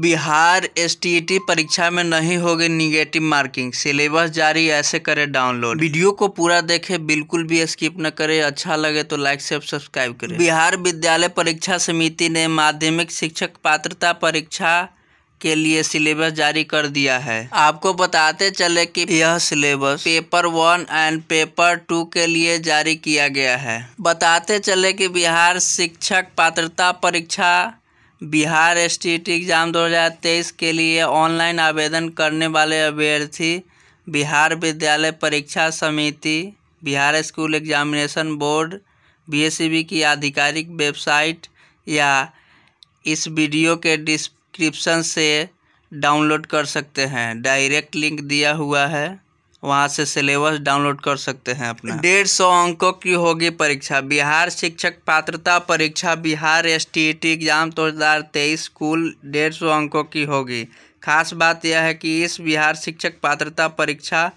Bihar S e परीक्षा में नहीं होगी निगेटिव मार्किंग सिलेबस जारी ऐसे करें डाउनलोड वीडियो को पूरा देखें बिल्कुल भी स्किप न करें अच्छा लगे तो लाइक से सब्सक्राइब करें बिहार विद्यालय परीक्षा समिति ने माध्यमिक शिक्षक पात्रता परीक्षा के लिए सिलेबस जारी कर दिया है आपको बताते चले कि यह syllabus paper one and paper two के लिए जारी किया गया है बताते चले कि बिहार शिक्षक पात्रता परीक्षा बिहार एस एग्ज़ाम 2023 के लिए ऑनलाइन आवेदन करने वाले अभ्यर्थी बिहार विद्यालय परीक्षा समिति Bihar school examination board B की आधिकारिक वेबसाइट या इस वीडियो के डिस्क्रिप्शन से डाउनलोड कर सकते हैं डायरेक्ट लिंक दिया हुआ है वहाँ से सिलेबस डाउनलोड कर सकते हैं अपना डेढ़ सौ अंकों की होगी परीक्षा बिहार शिक्षक पात्रता परीक्षा Bihar S T T exam दो हज़ार तेईस कुल डेढ़ सौ अंकों की होगी खास बात यह है कि इस बिहार शिक्षक पात्रता परीक्षा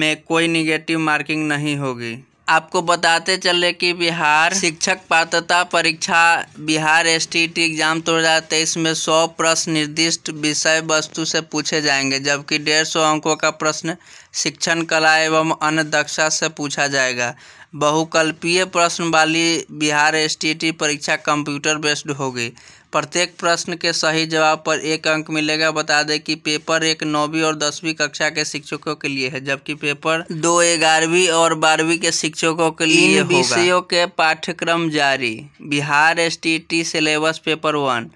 में कोई निगेटिव मार्किंग नहीं होगी आपको बताते चले कि बिहार शिक्षक पात्रता परीक्षा बिहार एस टी एग्जाम तेईस में 100 प्रश्न निर्दिष्ट विषय वस्तु से पूछे जाएंगे जबकि डेढ़ सौ अंकों का प्रश्न शिक्षण कला एवं अन्य दक्षता से पूछा जाएगा बहुकल्पीय प्रश्न वाली बिहार एसटीटी परीक्षा कंप्यूटर बेस्ड होगी प्रत्येक प्रश्न के सही जवाब पर एक अंक मिलेगा बता दें कि पेपर एक नौवीं और दसवीं कक्षा के शिक्षकों के लिए है जबकि पेपर दो ग्यारहवीं और बारहवीं के शिक्षकों के लिए विषयों के पाठ्यक्रम जारी Bihar STT syllabus paper one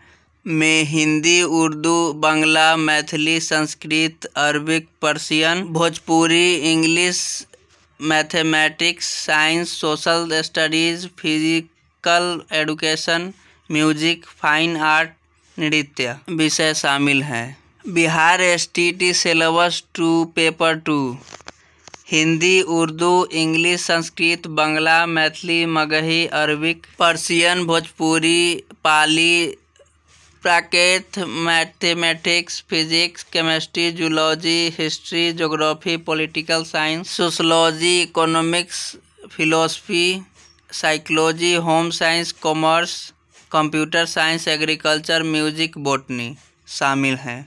में Hindi Urdu Bangla Maithili Sanskrit Arabic Persian Bhojpuri English mathematics science social studies physical education music fine art नृत्य विषय शामिल हैं Bihar S T T syllabus two paper two Hindi Urdu English Sanskrit Bangla Maithili Magahi Arabic Persian Bhojpuri Pali Prakrit mathematics physics chemistry zoology history geography political science sociology economics philosophy psychology home science commerce computer science agriculture music botany शामिल हैं